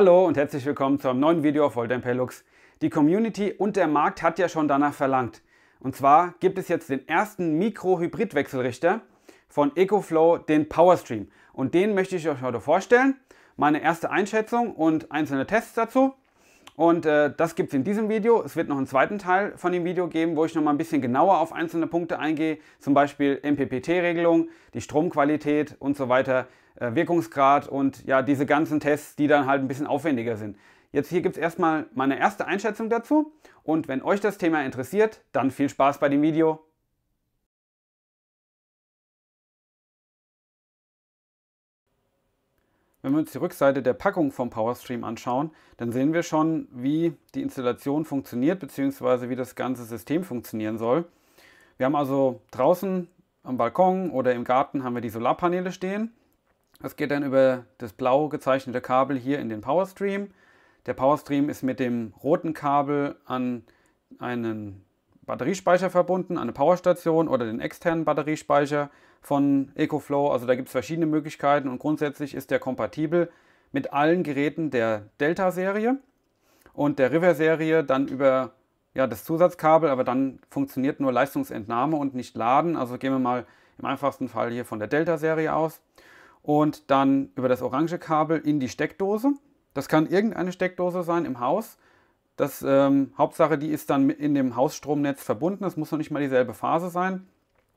Hallo und herzlich willkommen zu einem neuen Video auf Volt Lux. Die Community und der Markt hat ja schon danach verlangt. Und zwar gibt es jetzt den ersten Mikro-Hybrid-Wechselrichter von EcoFlow, den PowerStream. Und den möchte ich euch heute vorstellen, meine erste Einschätzung und einzelne Tests dazu. Und äh, das gibt es in diesem Video. Es wird noch einen zweiten Teil von dem Video geben, wo ich nochmal ein bisschen genauer auf einzelne Punkte eingehe, zum Beispiel MPPT-Regelung, die Stromqualität und so weiter äh, Wirkungsgrad und ja, diese ganzen Tests, die dann halt ein bisschen aufwendiger sind. Jetzt hier gibt es erstmal meine erste Einschätzung dazu und wenn euch das Thema interessiert, dann viel Spaß bei dem Video. Wenn wir uns die Rückseite der Packung vom PowerStream anschauen, dann sehen wir schon, wie die Installation funktioniert bzw. wie das ganze System funktionieren soll. Wir haben also draußen am Balkon oder im Garten haben wir die Solarpaneele stehen das geht dann über das blau gezeichnete Kabel hier in den Powerstream. Der Powerstream ist mit dem roten Kabel an einen Batteriespeicher verbunden, an eine Powerstation oder den externen Batteriespeicher von EcoFlow. Also da gibt es verschiedene Möglichkeiten und grundsätzlich ist der kompatibel mit allen Geräten der Delta-Serie und der River-Serie dann über ja, das Zusatzkabel, aber dann funktioniert nur Leistungsentnahme und nicht Laden. Also gehen wir mal im einfachsten Fall hier von der Delta-Serie aus und dann über das orange Kabel in die Steckdose. Das kann irgendeine Steckdose sein im Haus. Das ähm, Hauptsache, die ist dann in dem Hausstromnetz verbunden. Das muss noch nicht mal dieselbe Phase sein.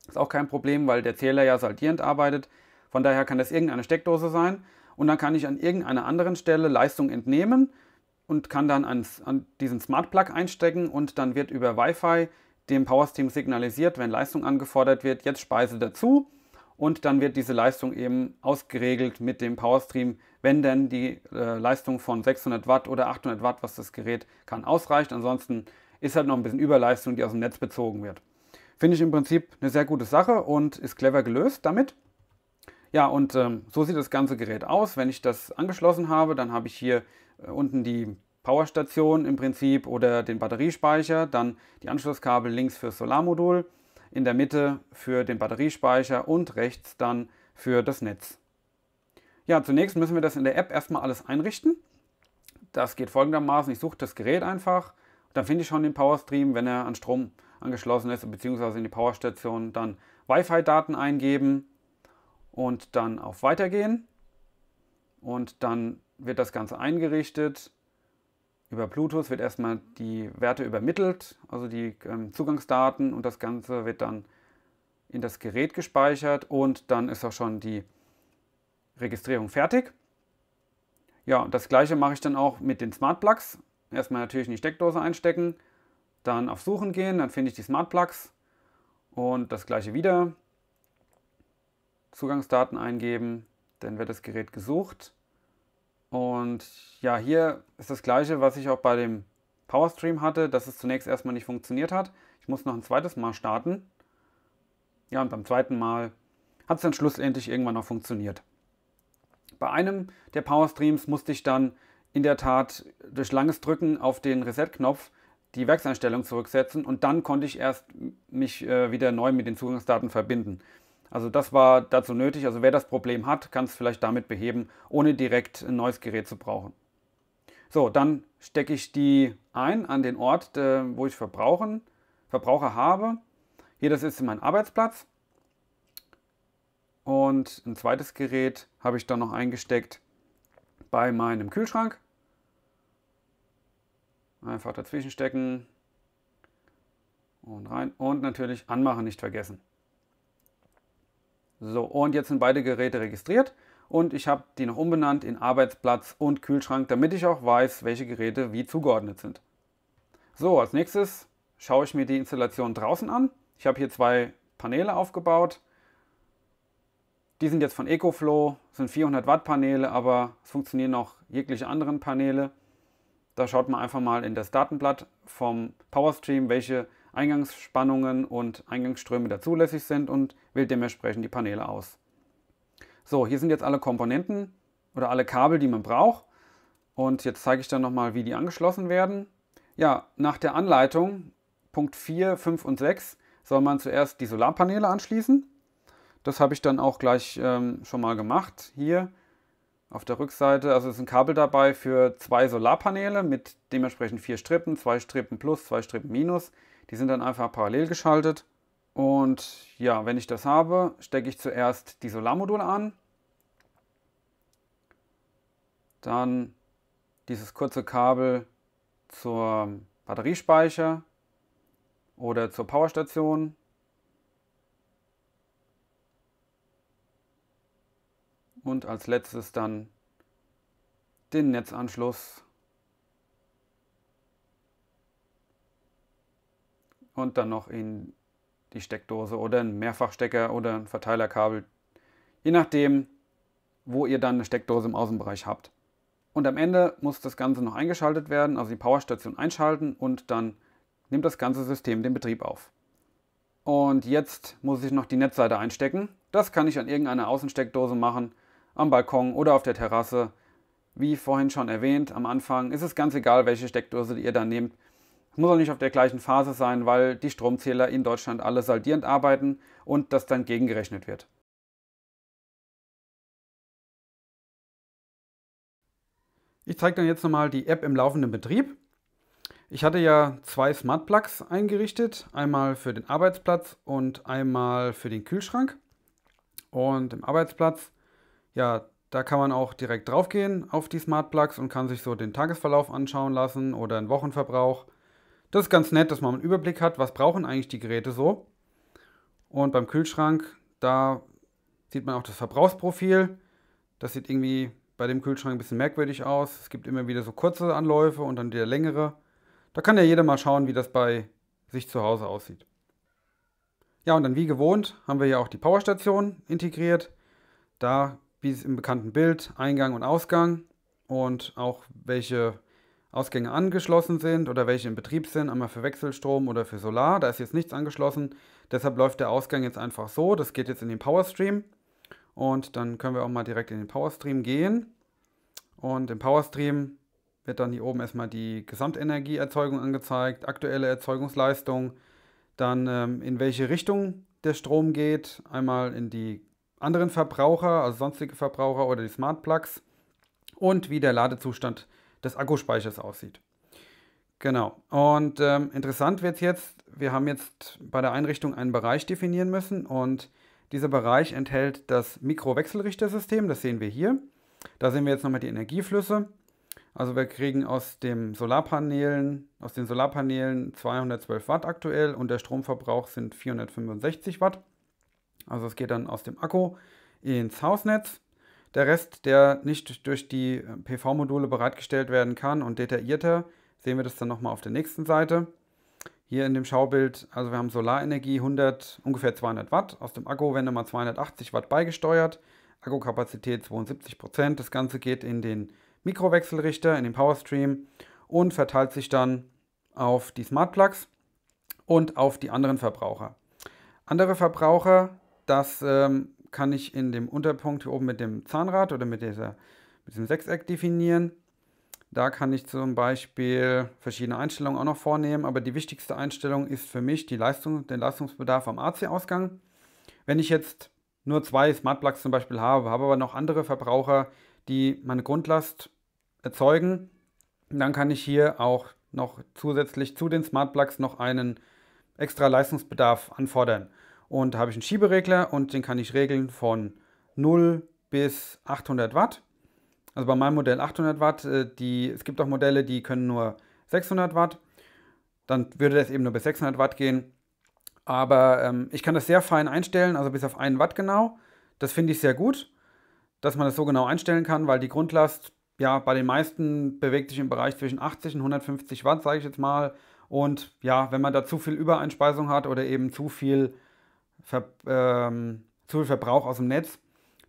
Ist auch kein Problem, weil der Zähler ja saldierend arbeitet. Von daher kann das irgendeine Steckdose sein. Und dann kann ich an irgendeiner anderen Stelle Leistung entnehmen und kann dann an, an diesen Smart Plug einstecken und dann wird über Wi-Fi dem Powersteam signalisiert, wenn Leistung angefordert wird, jetzt Speise dazu und dann wird diese Leistung eben ausgeregelt mit dem Powerstream, wenn denn die äh, Leistung von 600 Watt oder 800 Watt, was das Gerät kann, ausreicht. Ansonsten ist halt noch ein bisschen Überleistung, die aus dem Netz bezogen wird. Finde ich im Prinzip eine sehr gute Sache und ist clever gelöst damit. Ja, und ähm, so sieht das ganze Gerät aus. Wenn ich das angeschlossen habe, dann habe ich hier äh, unten die Powerstation im Prinzip oder den Batteriespeicher, dann die Anschlusskabel links fürs Solarmodul in der Mitte für den Batteriespeicher und rechts dann für das Netz. Ja, zunächst müssen wir das in der App erstmal alles einrichten. Das geht folgendermaßen, ich suche das Gerät einfach, dann finde ich schon den PowerStream, wenn er an Strom angeschlossen ist, beziehungsweise in die Powerstation dann Wi-Fi-Daten eingeben und dann auf Weitergehen. Und dann wird das Ganze eingerichtet über Bluetooth wird erstmal die Werte übermittelt, also die ähm, Zugangsdaten und das Ganze wird dann in das Gerät gespeichert und dann ist auch schon die Registrierung fertig. Ja, und das gleiche mache ich dann auch mit den Smart Plugs. Erstmal natürlich in die Steckdose einstecken, dann auf Suchen gehen, dann finde ich die Smart Plugs und das gleiche wieder. Zugangsdaten eingeben, dann wird das Gerät gesucht und ja, hier ist das gleiche, was ich auch bei dem Powerstream hatte, dass es zunächst erstmal nicht funktioniert hat. Ich muss noch ein zweites Mal starten. Ja, und beim zweiten Mal hat es dann schlussendlich irgendwann noch funktioniert. Bei einem der Powerstreams musste ich dann in der Tat durch langes Drücken auf den Reset-Knopf die Werkseinstellung zurücksetzen und dann konnte ich erst mich äh, wieder neu mit den Zugangsdaten verbinden. Also das war dazu nötig. Also wer das Problem hat, kann es vielleicht damit beheben, ohne direkt ein neues Gerät zu brauchen. So, dann stecke ich die ein an den Ort, äh, wo ich Verbrauchen, Verbraucher habe. Hier, das ist mein Arbeitsplatz. Und ein zweites Gerät habe ich dann noch eingesteckt bei meinem Kühlschrank. Einfach dazwischen stecken und rein und natürlich anmachen nicht vergessen. So, und jetzt sind beide Geräte registriert und ich habe die noch umbenannt in Arbeitsplatz und Kühlschrank, damit ich auch weiß, welche Geräte wie zugeordnet sind. So, als nächstes schaue ich mir die Installation draußen an. Ich habe hier zwei Paneele aufgebaut. Die sind jetzt von EcoFlow, sind 400 Watt Paneele, aber es funktionieren auch jegliche anderen Paneele. Da schaut man einfach mal in das Datenblatt vom PowerStream, welche Eingangsspannungen und Eingangsströme da zulässig sind und wählt dementsprechend die Paneele aus. So, hier sind jetzt alle Komponenten oder alle Kabel, die man braucht. Und jetzt zeige ich dann nochmal, wie die angeschlossen werden. Ja, nach der Anleitung, Punkt 4, 5 und 6, soll man zuerst die Solarpaneele anschließen. Das habe ich dann auch gleich ähm, schon mal gemacht. Hier auf der Rückseite, also ist ein Kabel dabei für zwei Solarpaneele mit dementsprechend vier Strippen, zwei Strippen plus, zwei Strippen minus. Die sind dann einfach parallel geschaltet. Und ja, wenn ich das habe, stecke ich zuerst die Solarmodule an. Dann dieses kurze Kabel zur Batteriespeicher oder zur Powerstation. Und als letztes dann den Netzanschluss und dann noch in die Steckdose oder einen Mehrfachstecker oder ein Verteilerkabel. Je nachdem, wo ihr dann eine Steckdose im Außenbereich habt. Und am Ende muss das Ganze noch eingeschaltet werden, also die Powerstation einschalten und dann nimmt das ganze System den Betrieb auf. Und jetzt muss ich noch die Netzseite einstecken. Das kann ich an irgendeiner Außensteckdose machen, am Balkon oder auf der Terrasse. Wie vorhin schon erwähnt, am Anfang ist es ganz egal, welche Steckdose ihr da nehmt muss auch nicht auf der gleichen Phase sein, weil die Stromzähler in Deutschland alle saldierend arbeiten und das dann gegengerechnet wird. Ich zeige dann jetzt nochmal die App im laufenden Betrieb. Ich hatte ja zwei Smart Plugs eingerichtet, einmal für den Arbeitsplatz und einmal für den Kühlschrank. Und im Arbeitsplatz, ja, da kann man auch direkt draufgehen auf die Smart Plugs und kann sich so den Tagesverlauf anschauen lassen oder den Wochenverbrauch das ist ganz nett, dass man einen Überblick hat, was brauchen eigentlich die Geräte so. Und beim Kühlschrank, da sieht man auch das Verbrauchsprofil. Das sieht irgendwie bei dem Kühlschrank ein bisschen merkwürdig aus. Es gibt immer wieder so kurze Anläufe und dann wieder längere. Da kann ja jeder mal schauen, wie das bei sich zu Hause aussieht. Ja, und dann wie gewohnt haben wir ja auch die Powerstation integriert. Da, wie es im bekannten Bild, Eingang und Ausgang und auch welche Ausgänge angeschlossen sind oder welche in Betrieb sind, einmal für Wechselstrom oder für Solar. Da ist jetzt nichts angeschlossen. Deshalb läuft der Ausgang jetzt einfach so. Das geht jetzt in den Powerstream. Und dann können wir auch mal direkt in den Powerstream gehen. Und im Powerstream wird dann hier oben erstmal die Gesamtenergieerzeugung angezeigt, aktuelle Erzeugungsleistung, dann ähm, in welche Richtung der Strom geht, einmal in die anderen Verbraucher, also sonstige Verbraucher oder die Smart Plugs und wie der Ladezustand ist des Akkuspeichers aussieht. Genau. Und ähm, interessant wird es jetzt, wir haben jetzt bei der Einrichtung einen Bereich definieren müssen und dieser Bereich enthält das Mikrowechselrichtersystem, das sehen wir hier. Da sehen wir jetzt nochmal die Energieflüsse. Also wir kriegen aus, dem Solarpanelen, aus den Solarpanelen 212 Watt aktuell und der Stromverbrauch sind 465 Watt. Also es geht dann aus dem Akku ins Hausnetz der Rest, der nicht durch die äh, PV-Module bereitgestellt werden kann und detaillierter, sehen wir das dann nochmal auf der nächsten Seite. Hier in dem Schaubild, also wir haben Solarenergie 100, ungefähr 200 Watt, aus dem Akku werden mal 280 Watt beigesteuert, Akkukapazität 72 Prozent. Das Ganze geht in den Mikrowechselrichter, in den Powerstream und verteilt sich dann auf die Smart Plugs und auf die anderen Verbraucher. Andere Verbraucher, das ähm, kann ich in dem Unterpunkt hier oben mit dem Zahnrad oder mit, dieser, mit diesem Sechseck definieren. Da kann ich zum Beispiel verschiedene Einstellungen auch noch vornehmen, aber die wichtigste Einstellung ist für mich die Leistung, den Leistungsbedarf am AC-Ausgang. Wenn ich jetzt nur zwei Smart Plugs zum Beispiel habe, habe aber noch andere Verbraucher, die meine Grundlast erzeugen, dann kann ich hier auch noch zusätzlich zu den Smart Plugs noch einen extra Leistungsbedarf anfordern. Und da habe ich einen Schieberegler und den kann ich regeln von 0 bis 800 Watt. Also bei meinem Modell 800 Watt. Äh, die, es gibt auch Modelle, die können nur 600 Watt. Dann würde das eben nur bis 600 Watt gehen. Aber ähm, ich kann das sehr fein einstellen, also bis auf 1 Watt genau. Das finde ich sehr gut, dass man das so genau einstellen kann, weil die Grundlast ja bei den meisten bewegt sich im Bereich zwischen 80 und 150 Watt, sage ich jetzt mal. Und ja, wenn man da zu viel Übereinspeisung hat oder eben zu viel Ver ähm, zu viel Verbrauch aus dem Netz.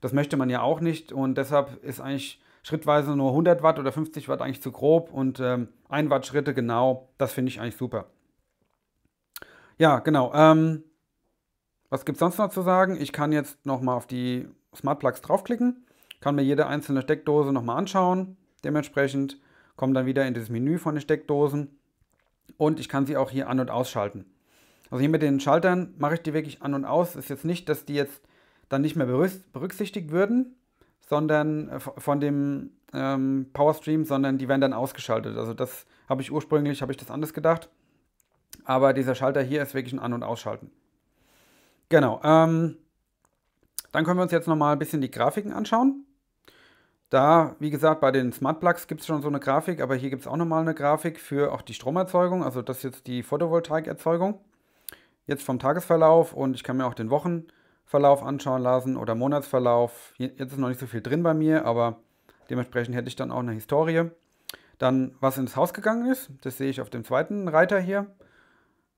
Das möchte man ja auch nicht und deshalb ist eigentlich schrittweise nur 100 Watt oder 50 Watt eigentlich zu grob und ähm, 1 Watt Schritte genau, das finde ich eigentlich super. Ja, genau. Ähm, was gibt es sonst noch zu sagen? Ich kann jetzt nochmal auf die Smart Plugs draufklicken, kann mir jede einzelne Steckdose nochmal anschauen. Dementsprechend komme dann wieder in das Menü von den Steckdosen und ich kann sie auch hier an- und ausschalten. Also hier mit den Schaltern mache ich die wirklich an und aus. Ist jetzt nicht, dass die jetzt dann nicht mehr berücksichtigt würden, sondern äh, von dem ähm, Powerstream, sondern die werden dann ausgeschaltet. Also das habe ich ursprünglich, habe ich das anders gedacht. Aber dieser Schalter hier ist wirklich ein An- und Ausschalten. Genau. Ähm, dann können wir uns jetzt nochmal ein bisschen die Grafiken anschauen. Da, wie gesagt, bei den Smart Plugs gibt es schon so eine Grafik, aber hier gibt es auch nochmal eine Grafik für auch die Stromerzeugung, also das ist jetzt die Photovoltaikerzeugung jetzt vom Tagesverlauf und ich kann mir auch den Wochenverlauf anschauen lassen oder Monatsverlauf. Jetzt ist noch nicht so viel drin bei mir, aber dementsprechend hätte ich dann auch eine Historie. Dann, was ins Haus gegangen ist, das sehe ich auf dem zweiten Reiter hier.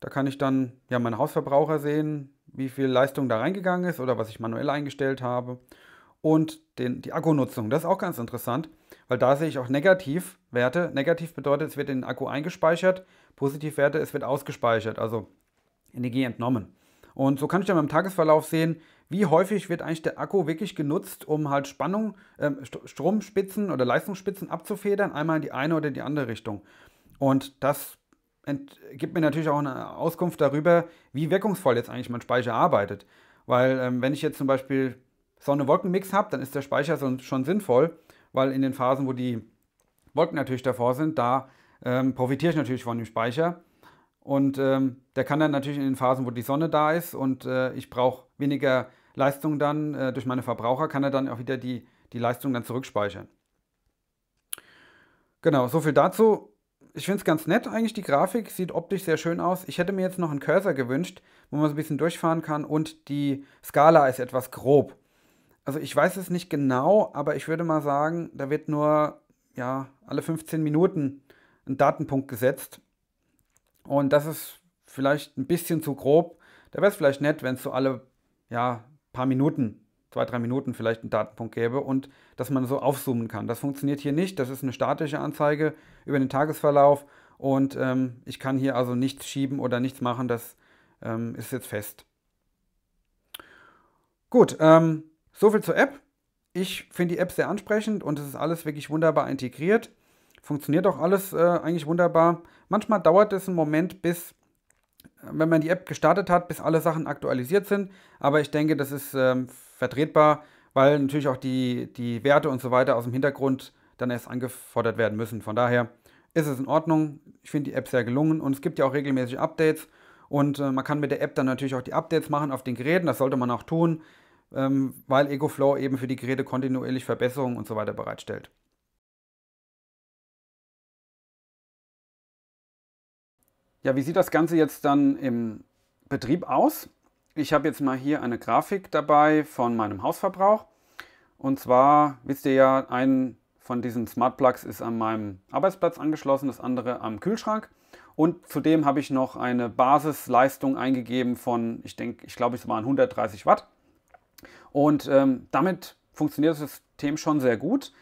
Da kann ich dann ja meinen Hausverbraucher sehen, wie viel Leistung da reingegangen ist oder was ich manuell eingestellt habe. Und den, die Akkunutzung, das ist auch ganz interessant, weil da sehe ich auch Negativwerte. Negativ bedeutet, es wird in den Akku eingespeichert, Positivwerte, es wird ausgespeichert. Also Energie entnommen. Und so kann ich dann im Tagesverlauf sehen, wie häufig wird eigentlich der Akku wirklich genutzt, um halt Spannung, äh, Stromspitzen oder Leistungsspitzen abzufedern, einmal in die eine oder die andere Richtung. Und das gibt mir natürlich auch eine Auskunft darüber, wie wirkungsvoll jetzt eigentlich mein Speicher arbeitet. Weil ähm, wenn ich jetzt zum Beispiel Sonne-Wolken-Mix habe, dann ist der Speicher so, schon sinnvoll, weil in den Phasen, wo die Wolken natürlich davor sind, da ähm, profitiere ich natürlich von dem Speicher. Und ähm, der kann dann natürlich in den Phasen, wo die Sonne da ist und äh, ich brauche weniger Leistung dann äh, durch meine Verbraucher, kann er dann auch wieder die, die Leistung dann zurückspeichern. Genau, so viel dazu. Ich finde es ganz nett eigentlich, die Grafik sieht optisch sehr schön aus. Ich hätte mir jetzt noch einen Cursor gewünscht, wo man so ein bisschen durchfahren kann und die Skala ist etwas grob. Also ich weiß es nicht genau, aber ich würde mal sagen, da wird nur ja, alle 15 Minuten ein Datenpunkt gesetzt und das ist vielleicht ein bisschen zu grob. Da wäre es vielleicht nett, wenn es so alle ja, paar Minuten, zwei, drei Minuten vielleicht einen Datenpunkt gäbe und dass man so aufzoomen kann. Das funktioniert hier nicht. Das ist eine statische Anzeige über den Tagesverlauf und ähm, ich kann hier also nichts schieben oder nichts machen. Das ähm, ist jetzt fest. Gut, ähm, soviel zur App. Ich finde die App sehr ansprechend und es ist alles wirklich wunderbar integriert. Funktioniert auch alles äh, eigentlich wunderbar. Manchmal dauert es einen Moment, bis, äh, wenn man die App gestartet hat, bis alle Sachen aktualisiert sind. Aber ich denke, das ist ähm, vertretbar, weil natürlich auch die, die Werte und so weiter aus dem Hintergrund dann erst angefordert werden müssen. Von daher ist es in Ordnung. Ich finde die App sehr gelungen und es gibt ja auch regelmäßig Updates. Und äh, man kann mit der App dann natürlich auch die Updates machen auf den Geräten. Das sollte man auch tun, ähm, weil EgoFlow eben für die Geräte kontinuierlich Verbesserungen und so weiter bereitstellt. Ja, wie sieht das Ganze jetzt dann im Betrieb aus? Ich habe jetzt mal hier eine Grafik dabei von meinem Hausverbrauch. Und zwar wisst ihr ja, ein von diesen Smart Plugs ist an meinem Arbeitsplatz angeschlossen, das andere am Kühlschrank. Und zudem habe ich noch eine Basisleistung eingegeben von, ich denke, ich glaube, es waren 130 Watt. Und ähm, damit funktioniert das System schon sehr gut.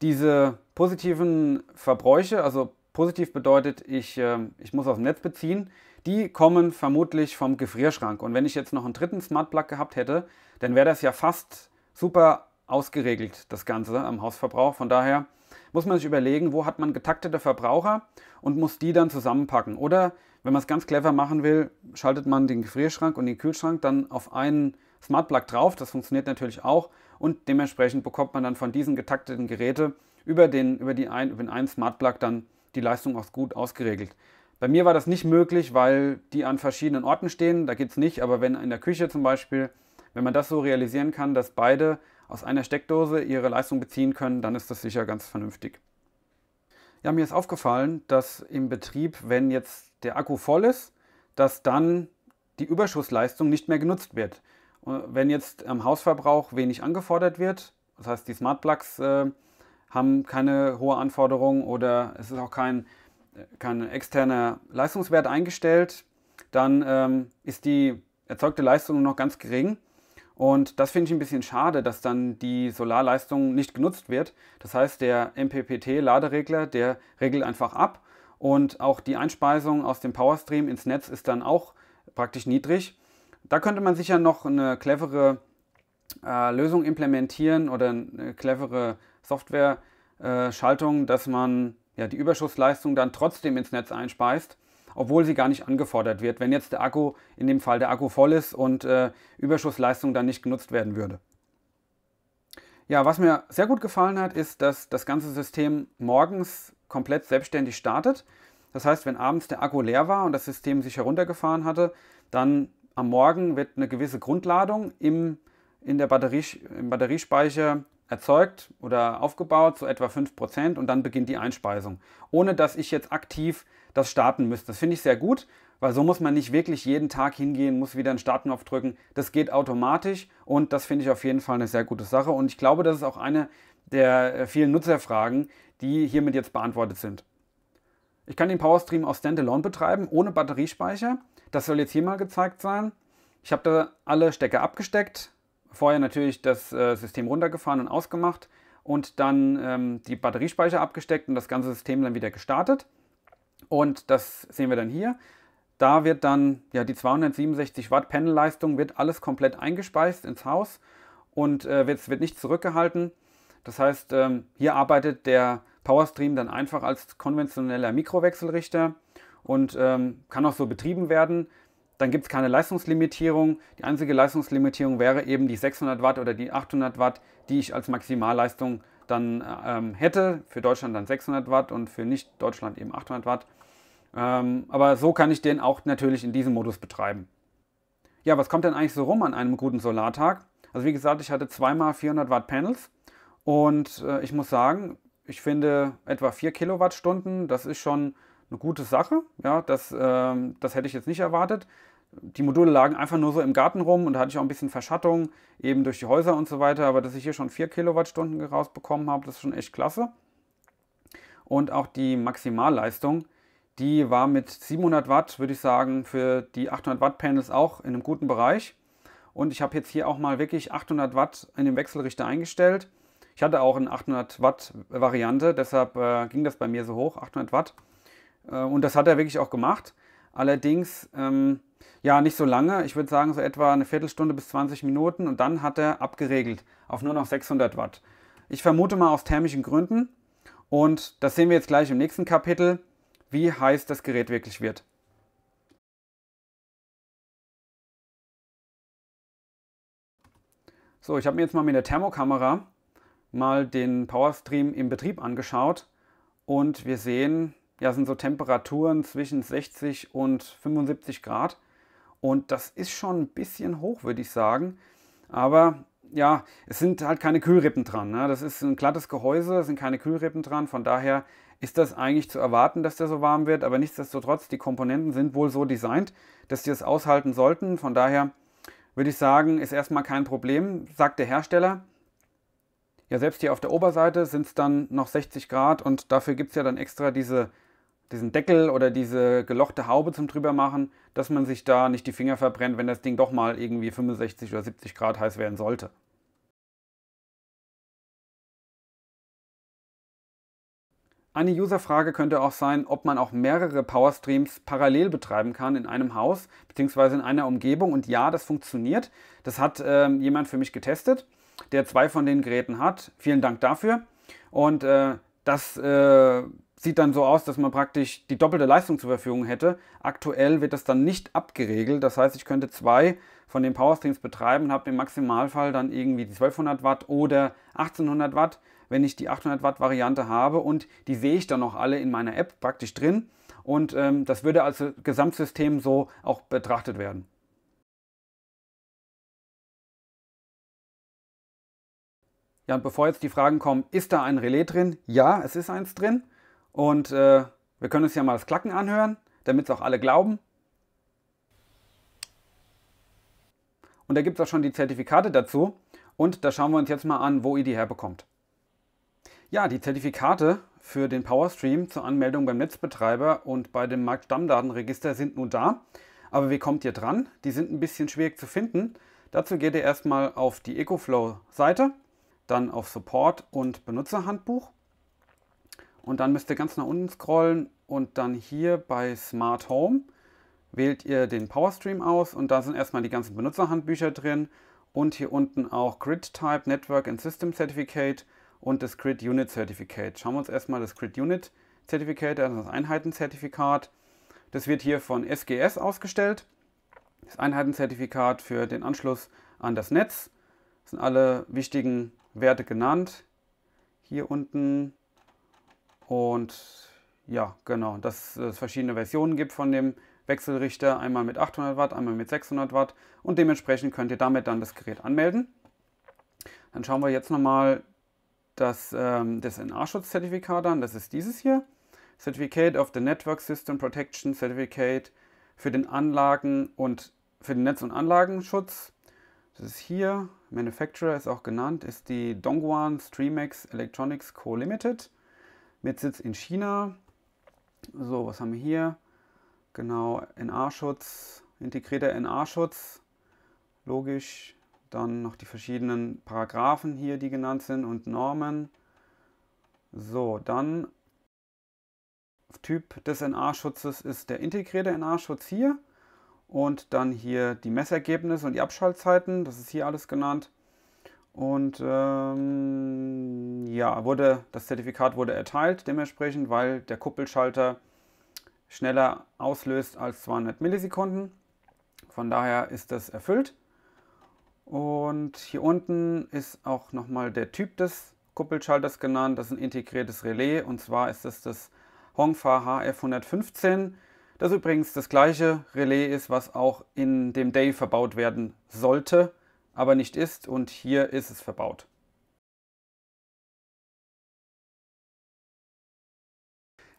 Diese positiven Verbräuche, also Positiv bedeutet, ich, ähm, ich muss aus dem Netz beziehen. Die kommen vermutlich vom Gefrierschrank. Und wenn ich jetzt noch einen dritten Smart Plug gehabt hätte, dann wäre das ja fast super ausgeregelt, das Ganze am Hausverbrauch. Von daher muss man sich überlegen, wo hat man getaktete Verbraucher und muss die dann zusammenpacken. Oder wenn man es ganz clever machen will, schaltet man den Gefrierschrank und den Kühlschrank dann auf einen Smart Plug drauf. Das funktioniert natürlich auch und dementsprechend bekommt man dann von diesen getakteten Geräten über den, über die ein, über den einen Smart Plug dann die Leistung auch gut ausgeregelt. Bei mir war das nicht möglich, weil die an verschiedenen Orten stehen, da geht es nicht, aber wenn in der Küche zum Beispiel, wenn man das so realisieren kann, dass beide aus einer Steckdose ihre Leistung beziehen können, dann ist das sicher ganz vernünftig. Ja, mir ist aufgefallen, dass im Betrieb, wenn jetzt der Akku voll ist, dass dann die Überschussleistung nicht mehr genutzt wird. Wenn jetzt am Hausverbrauch wenig angefordert wird, das heißt die Smart Plugs äh, haben keine hohe Anforderung oder es ist auch kein, kein externer Leistungswert eingestellt, dann ähm, ist die erzeugte Leistung noch ganz gering. Und das finde ich ein bisschen schade, dass dann die Solarleistung nicht genutzt wird. Das heißt, der MPPT-Laderegler, der regelt einfach ab und auch die Einspeisung aus dem Powerstream ins Netz ist dann auch praktisch niedrig. Da könnte man sicher noch eine clevere äh, Lösung implementieren oder eine clevere Software-Schaltung, äh, dass man ja, die Überschussleistung dann trotzdem ins Netz einspeist, obwohl sie gar nicht angefordert wird, wenn jetzt der Akku, in dem Fall der Akku voll ist und äh, Überschussleistung dann nicht genutzt werden würde. Ja, was mir sehr gut gefallen hat, ist, dass das ganze System morgens komplett selbstständig startet. Das heißt, wenn abends der Akku leer war und das System sich heruntergefahren hatte, dann am Morgen wird eine gewisse Grundladung im, in der Batterie, im Batteriespeicher erzeugt oder aufgebaut, so etwa 5% und dann beginnt die Einspeisung, ohne dass ich jetzt aktiv das starten müsste. Das finde ich sehr gut, weil so muss man nicht wirklich jeden Tag hingehen, muss wieder einen Startknopf drücken. Das geht automatisch und das finde ich auf jeden Fall eine sehr gute Sache und ich glaube, das ist auch eine der äh, vielen Nutzerfragen, die hiermit jetzt beantwortet sind. Ich kann den PowerStream auch Standalone betreiben, ohne Batteriespeicher. Das soll jetzt hier mal gezeigt sein. Ich habe da alle Stecker abgesteckt, vorher natürlich das äh, System runtergefahren und ausgemacht und dann ähm, die Batteriespeicher abgesteckt und das ganze System dann wieder gestartet. Und das sehen wir dann hier. Da wird dann ja, die 267 Watt Panelleistung wird alles komplett eingespeist ins Haus und äh, wird, wird nicht zurückgehalten. Das heißt, ähm, hier arbeitet der PowerStream dann einfach als konventioneller Mikrowechselrichter und ähm, kann auch so betrieben werden dann gibt es keine Leistungslimitierung. Die einzige Leistungslimitierung wäre eben die 600 Watt oder die 800 Watt, die ich als Maximalleistung dann ähm, hätte. Für Deutschland dann 600 Watt und für Nicht-Deutschland eben 800 Watt. Ähm, aber so kann ich den auch natürlich in diesem Modus betreiben. Ja, was kommt denn eigentlich so rum an einem guten Solartag? Also wie gesagt, ich hatte zweimal 400 Watt Panels und äh, ich muss sagen, ich finde etwa 4 Kilowattstunden, das ist schon eine gute Sache. Ja, das, ähm, das hätte ich jetzt nicht erwartet. Die Module lagen einfach nur so im Garten rum und da hatte ich auch ein bisschen Verschattung, eben durch die Häuser und so weiter. Aber dass ich hier schon 4 Kilowattstunden rausbekommen habe, das ist schon echt klasse. Und auch die Maximalleistung, die war mit 700 Watt, würde ich sagen, für die 800 Watt Panels auch in einem guten Bereich. Und ich habe jetzt hier auch mal wirklich 800 Watt in den Wechselrichter eingestellt. Ich hatte auch eine 800 Watt Variante, deshalb äh, ging das bei mir so hoch, 800 Watt. Äh, und das hat er wirklich auch gemacht. Allerdings, ähm, ja, nicht so lange. Ich würde sagen, so etwa eine Viertelstunde bis 20 Minuten. Und dann hat er abgeregelt auf nur noch 600 Watt. Ich vermute mal aus thermischen Gründen. Und das sehen wir jetzt gleich im nächsten Kapitel, wie heiß das Gerät wirklich wird. So, ich habe mir jetzt mal mit der Thermokamera mal den Powerstream im Betrieb angeschaut und wir sehen, ja, sind so Temperaturen zwischen 60 und 75 Grad. Und das ist schon ein bisschen hoch, würde ich sagen. Aber ja, es sind halt keine Kühlrippen dran. Ne? Das ist ein glattes Gehäuse, es sind keine Kühlrippen dran. Von daher ist das eigentlich zu erwarten, dass der so warm wird. Aber nichtsdestotrotz, die Komponenten sind wohl so designt, dass die es aushalten sollten. Von daher würde ich sagen, ist erstmal kein Problem, sagt der Hersteller. Ja, selbst hier auf der Oberseite sind es dann noch 60 Grad und dafür gibt es ja dann extra diese diesen Deckel oder diese gelochte Haube zum drüber machen, dass man sich da nicht die Finger verbrennt, wenn das Ding doch mal irgendwie 65 oder 70 Grad heiß werden sollte. Eine Userfrage könnte auch sein, ob man auch mehrere Powerstreams parallel betreiben kann in einem Haus bzw. in einer Umgebung. Und ja, das funktioniert. Das hat äh, jemand für mich getestet, der zwei von den Geräten hat. Vielen Dank dafür. Und äh, das äh, sieht dann so aus, dass man praktisch die doppelte Leistung zur Verfügung hätte. Aktuell wird das dann nicht abgeregelt. Das heißt, ich könnte zwei von den Powerstreams betreiben und habe im Maximalfall dann irgendwie die 1200 Watt oder 1800 Watt, wenn ich die 800 Watt Variante habe. Und die sehe ich dann noch alle in meiner App praktisch drin. Und ähm, das würde als Gesamtsystem so auch betrachtet werden. Ja, und bevor jetzt die Fragen kommen, ist da ein Relais drin? Ja, es ist eins drin. Und äh, wir können uns ja mal das Klacken anhören, damit es auch alle glauben. Und da gibt es auch schon die Zertifikate dazu. Und da schauen wir uns jetzt mal an, wo ihr die herbekommt. Ja, die Zertifikate für den PowerStream zur Anmeldung beim Netzbetreiber und bei dem Marktstammdatenregister sind nun da. Aber wie kommt ihr dran? Die sind ein bisschen schwierig zu finden. Dazu geht ihr erstmal auf die EcoFlow-Seite, dann auf Support und Benutzerhandbuch und dann müsst ihr ganz nach unten scrollen und dann hier bei Smart Home wählt ihr den PowerStream aus und da sind erstmal die ganzen Benutzerhandbücher drin und hier unten auch Grid Type, Network and System Certificate und das Grid Unit Certificate. Schauen wir uns erstmal das Grid Unit Certificate, also das Einheitenzertifikat. Das wird hier von SGS ausgestellt. Das Einheitenzertifikat für den Anschluss an das Netz. Das sind alle wichtigen Werte genannt. Hier unten und ja, genau, dass es verschiedene Versionen gibt von dem Wechselrichter, einmal mit 800 Watt, einmal mit 600 Watt und dementsprechend könnt ihr damit dann das Gerät anmelden. Dann schauen wir jetzt nochmal das, ähm, das NA-Schutzzertifikat an, das ist dieses hier. Certificate of the Network System Protection Certificate für den Anlagen- und für den Netz- und Anlagenschutz. Das ist hier, Manufacturer ist auch genannt, ist die Dongguan Streamex Electronics Co. Limited mit Sitz in China. So, was haben wir hier? Genau, NA-Schutz, integrierter NA-Schutz, logisch. Dann noch die verschiedenen Paragraphen hier, die genannt sind und Normen. So, dann Typ des NA-Schutzes ist der integrierte NA-Schutz hier und dann hier die Messergebnisse und die Abschaltzeiten, das ist hier alles genannt. Und ähm, ja, wurde, das Zertifikat wurde erteilt, dementsprechend, weil der Kuppelschalter schneller auslöst als 200 Millisekunden. Von daher ist das erfüllt. Und hier unten ist auch nochmal der Typ des Kuppelschalters genannt. Das ist ein integriertes Relais und zwar ist es das Hongfa HF115, das übrigens das gleiche Relais ist, was auch in dem Day verbaut werden sollte aber nicht ist und hier ist es verbaut.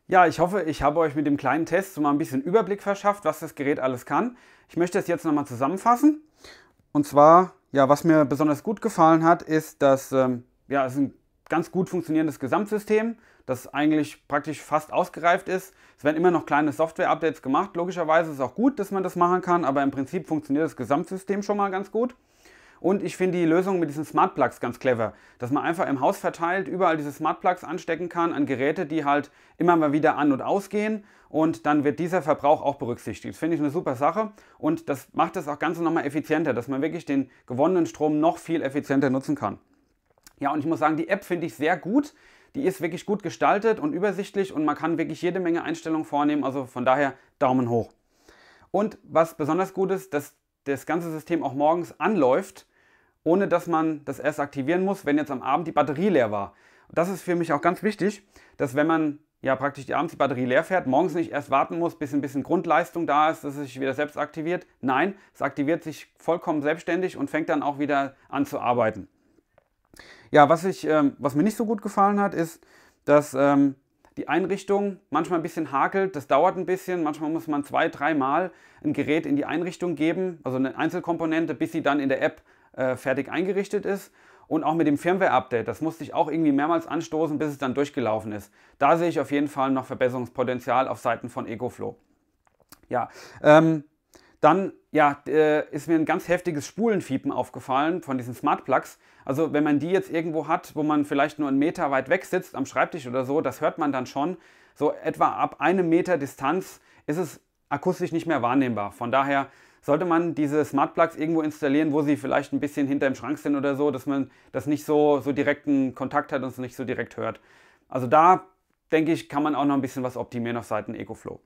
Ja, ich hoffe, ich habe euch mit dem kleinen Test so mal ein bisschen Überblick verschafft, was das Gerät alles kann. Ich möchte es jetzt nochmal zusammenfassen. Und zwar, ja, was mir besonders gut gefallen hat, ist, dass ähm, ja, es ein ganz gut funktionierendes Gesamtsystem, das eigentlich praktisch fast ausgereift ist. Es werden immer noch kleine Software-Updates gemacht. Logischerweise ist es auch gut, dass man das machen kann, aber im Prinzip funktioniert das Gesamtsystem schon mal ganz gut. Und ich finde die Lösung mit diesen Smart Plugs ganz clever, dass man einfach im Haus verteilt überall diese Smart Plugs anstecken kann an Geräte, die halt immer mal wieder an und ausgehen und dann wird dieser Verbrauch auch berücksichtigt. Das finde ich eine super Sache und das macht das auch Ganze nochmal effizienter, dass man wirklich den gewonnenen Strom noch viel effizienter nutzen kann. Ja, und ich muss sagen, die App finde ich sehr gut. Die ist wirklich gut gestaltet und übersichtlich und man kann wirklich jede Menge Einstellungen vornehmen. Also von daher Daumen hoch. Und was besonders gut ist, dass das ganze System auch morgens anläuft ohne dass man das erst aktivieren muss, wenn jetzt am Abend die Batterie leer war. Das ist für mich auch ganz wichtig, dass wenn man ja praktisch die abends die Batterie leer fährt, morgens nicht erst warten muss, bis ein bisschen Grundleistung da ist, dass es sich wieder selbst aktiviert. Nein, es aktiviert sich vollkommen selbstständig und fängt dann auch wieder an zu arbeiten. Ja, was, ich, ähm, was mir nicht so gut gefallen hat, ist, dass ähm, die Einrichtung manchmal ein bisschen hakelt, das dauert ein bisschen, manchmal muss man zwei, dreimal ein Gerät in die Einrichtung geben, also eine Einzelkomponente, bis sie dann in der App äh, fertig eingerichtet ist. Und auch mit dem Firmware-Update, das musste ich auch irgendwie mehrmals anstoßen, bis es dann durchgelaufen ist. Da sehe ich auf jeden Fall noch Verbesserungspotenzial auf Seiten von EcoFlow. Ja, ähm, dann ja, äh, ist mir ein ganz heftiges Spulenfiepen aufgefallen von diesen Smart Plugs. Also wenn man die jetzt irgendwo hat, wo man vielleicht nur einen Meter weit weg sitzt am Schreibtisch oder so, das hört man dann schon. So etwa ab einem Meter Distanz ist es akustisch nicht mehr wahrnehmbar. Von daher sollte man diese Smart Plugs irgendwo installieren, wo sie vielleicht ein bisschen hinter dem Schrank sind oder so, dass man das nicht so, so direkten Kontakt hat und es nicht so direkt hört. Also da denke ich, kann man auch noch ein bisschen was optimieren auf Seiten EcoFlow.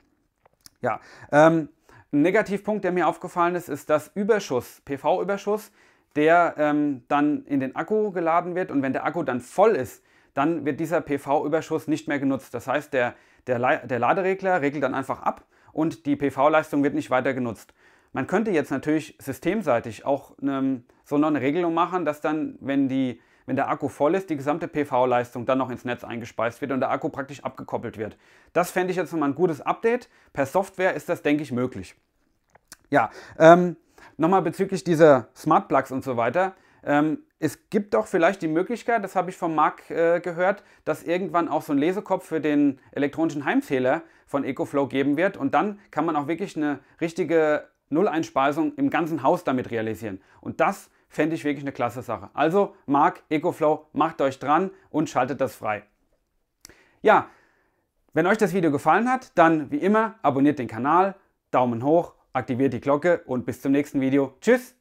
Ja, ähm, ein Negativpunkt, der mir aufgefallen ist, ist das Überschuss, PV-Überschuss, der ähm, dann in den Akku geladen wird und wenn der Akku dann voll ist, dann wird dieser PV-Überschuss nicht mehr genutzt. Das heißt, der, der, der Laderegler regelt dann einfach ab und die PV-Leistung wird nicht weiter genutzt. Man könnte jetzt natürlich systemseitig auch eine, ähm, so noch eine Regelung machen, dass dann, wenn, die, wenn der Akku voll ist, die gesamte PV-Leistung dann noch ins Netz eingespeist wird und der Akku praktisch abgekoppelt wird. Das fände ich jetzt nochmal ein gutes Update. Per Software ist das, denke ich, möglich. Ja, ähm, nochmal bezüglich dieser Smart Plugs und so weiter. Ähm, es gibt doch vielleicht die Möglichkeit, das habe ich vom Marc äh, gehört, dass irgendwann auch so ein Lesekopf für den elektronischen Heimzähler von EcoFlow geben wird. Und dann kann man auch wirklich eine richtige Null-Einspeisung im ganzen Haus damit realisieren. Und das fände ich wirklich eine klasse Sache. Also Marc, EcoFlow, macht euch dran und schaltet das frei. Ja, wenn euch das Video gefallen hat, dann wie immer abonniert den Kanal, Daumen hoch, aktiviert die Glocke und bis zum nächsten Video. Tschüss!